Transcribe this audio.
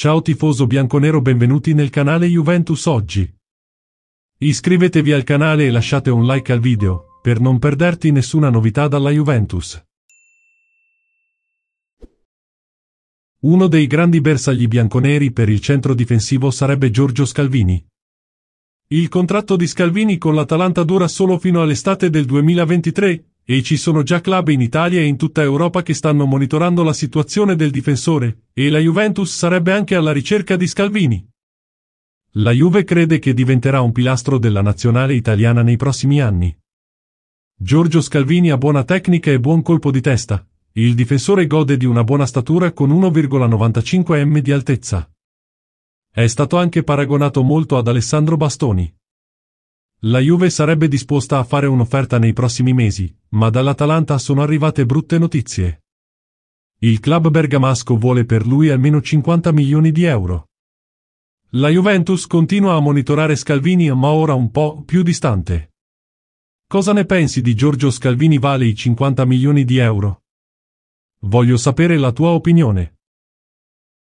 Ciao tifoso bianconero benvenuti nel canale Juventus Oggi. Iscrivetevi al canale e lasciate un like al video, per non perderti nessuna novità dalla Juventus. Uno dei grandi bersagli bianconeri per il centro difensivo sarebbe Giorgio Scalvini. Il contratto di Scalvini con l'Atalanta dura solo fino all'estate del 2023, e ci sono già club in Italia e in tutta Europa che stanno monitorando la situazione del difensore, e la Juventus sarebbe anche alla ricerca di Scalvini. La Juve crede che diventerà un pilastro della nazionale italiana nei prossimi anni. Giorgio Scalvini ha buona tecnica e buon colpo di testa. Il difensore gode di una buona statura con 1,95 m di altezza. È stato anche paragonato molto ad Alessandro Bastoni. La Juve sarebbe disposta a fare un'offerta nei prossimi mesi, ma dall'Atalanta sono arrivate brutte notizie. Il club bergamasco vuole per lui almeno 50 milioni di euro. La Juventus continua a monitorare Scalvini ma ora un po' più distante. Cosa ne pensi di Giorgio Scalvini vale i 50 milioni di euro? Voglio sapere la tua opinione.